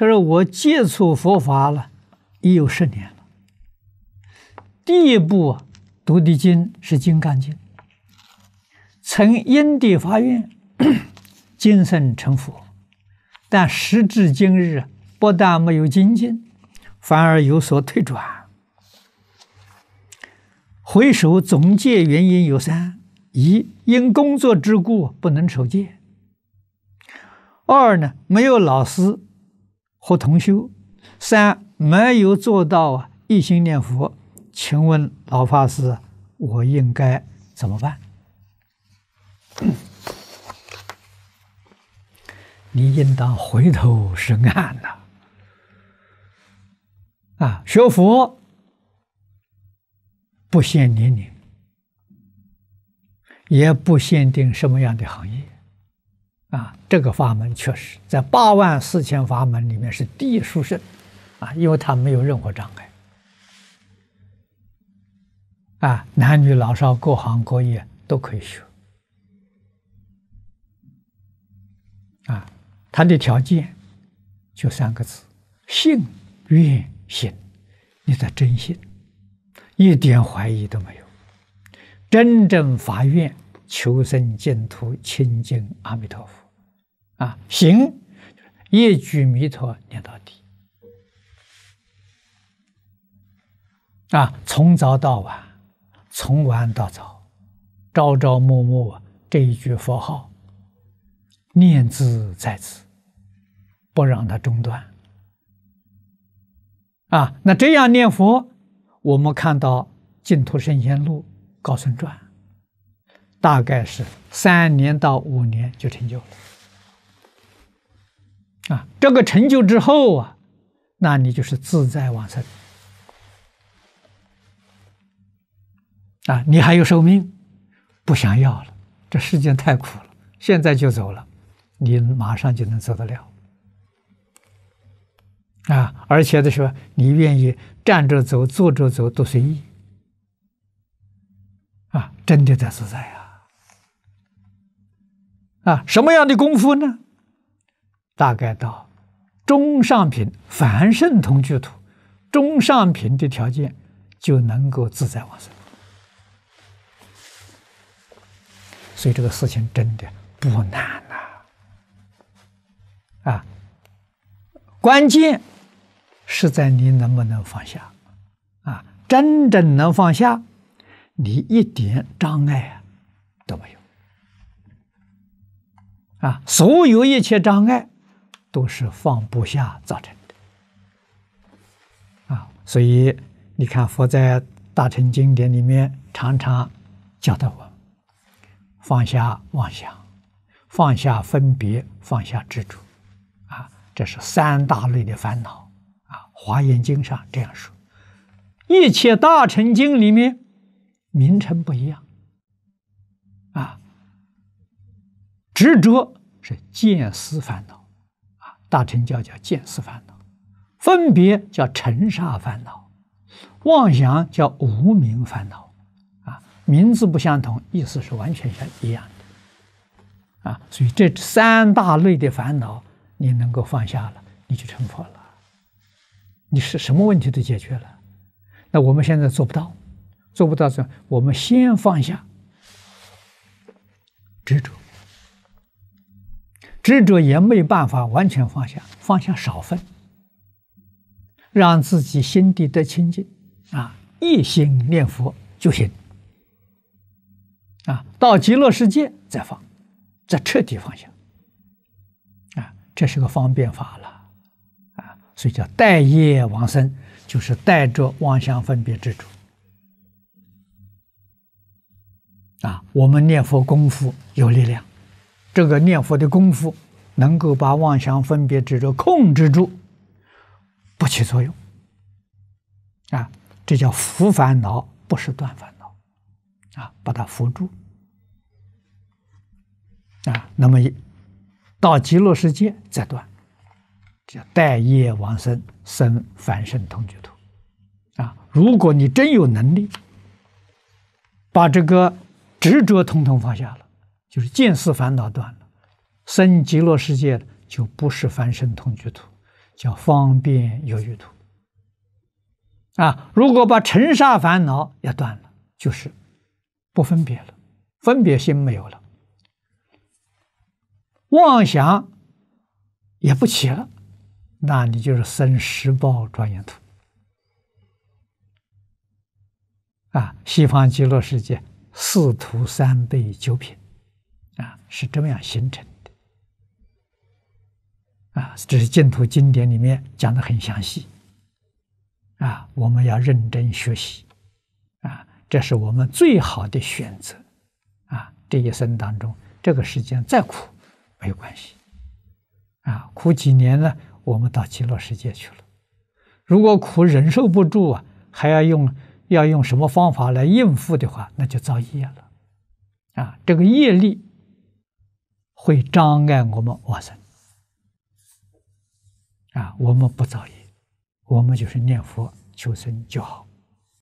他说：“我接触佛法了，已有十年了。第一部读的经是《金刚经》，曾因地发愿，今生成佛。但时至今日，不但没有精进，反而有所退转。回首总结原因有三：一，因工作之故不能守戒；二呢，没有老师。”和同修三没有做到啊一心念佛，请问老法师，我应该怎么办？你应当回头是岸呐！啊，学佛不限年龄，也不限定什么样的行业。啊，这个法门确实在八万四千法门里面是第一殊胜，啊，因为它没有任何障碍，啊，男女老少、各行各业都可以修，啊，它的条件就三个字：信愿行，你的真心，一点怀疑都没有，真正发愿。求生净土，清净阿弥陀佛，啊，行，一句弥陀念到底，啊，从早到晚，从晚到早，朝朝暮暮这一句佛号，念兹在此，不让它中断，啊，那这样念佛，我们看到净土圣贤录高僧传。大概是三年到五年就成就了啊！这个成就之后啊，那你就是自在往生啊！你还有寿命，不想要了，这世间太苦了，现在就走了，你马上就能走得了啊！而且的时候，你愿意站着走、坐着走都随意啊！真的在自在啊！啊，什么样的功夫呢？大概到中上品凡圣同具土，中上品的条件就能够自在往生。所以这个事情真的不难呐。啊，关键是在你能不能放下。啊，真正能放下，你一点障碍都没有。啊，所有一切障碍都是放不下造成的。啊，所以你看，佛在大乘经典里面常常教导我们：放下妄想，放下分别，放下执着。啊，这是三大类的烦恼。啊，《华严经》上这样说，《一切大乘经》里面名称不一样。执着是见思烦恼，啊，大乘教叫见思烦恼；分别叫尘沙烦恼；妄想叫无明烦恼，啊，名字不相同，意思是完全相一样的，啊，所以这三大类的烦恼，你能够放下了，你就成佛了，你是什么问题都解决了。那我们现在做不到，做不到之我们先放下执着。执着也没办法完全放下，放下少分，让自己心底得清净啊，一心念佛就行。啊，到极乐世界再放，再彻底放下。啊，这是个方便法了，啊，所以叫待业往生，就是带着妄想分别执着。啊，我们念佛功夫有力量。这个念佛的功夫，能够把妄想分别执着控制住，不起作用，啊，这叫扶烦恼，不是断烦恼，啊，把它扶住，啊，那么到极乐世界再断，叫待业往生，生凡圣同居土，啊，如果你真有能力，把这个执着统统放下了。就是见思烦恼断了，生极乐世界的就不是凡圣同居土，叫方便有余土，啊！如果把尘沙烦恼也断了，就是不分别了，分别心没有了，妄想也不起了，那你就是生十报庄严土，啊！西方极乐世界四土三辈九品。啊，是这么样形成的啊！这是净土经典里面讲的很详细啊，我们要认真学习啊，这是我们最好的选择啊！这一生当中，这个时间再苦没有关系啊，苦几年呢？我们到极乐世界去了。如果苦忍受不住啊，还要用要用什么方法来应付的话，那就造业了啊！这个业力。会障碍我们往生，啊，我们不造业，我们就是念佛求生就好。